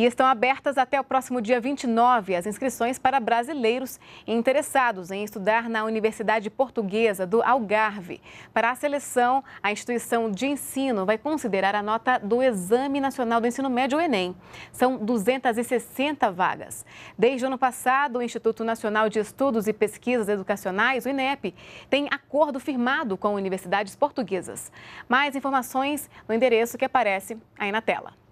e estão abertas até o próximo dia 29 as inscrições para brasileiros interessados em estudar na Universidade Portuguesa do Algarve. Para a seleção, a instituição de ensino vai considerar a nota do Exame Nacional do Ensino Médio o Enem. São 260 vagas. Desde o ano passado, o Instituto Nacional de Estudos e Pesquisas Educacionais, o INEP, tem acordo firmado com universidades portuguesas. Mais informações no endereço que aparece aí na tela.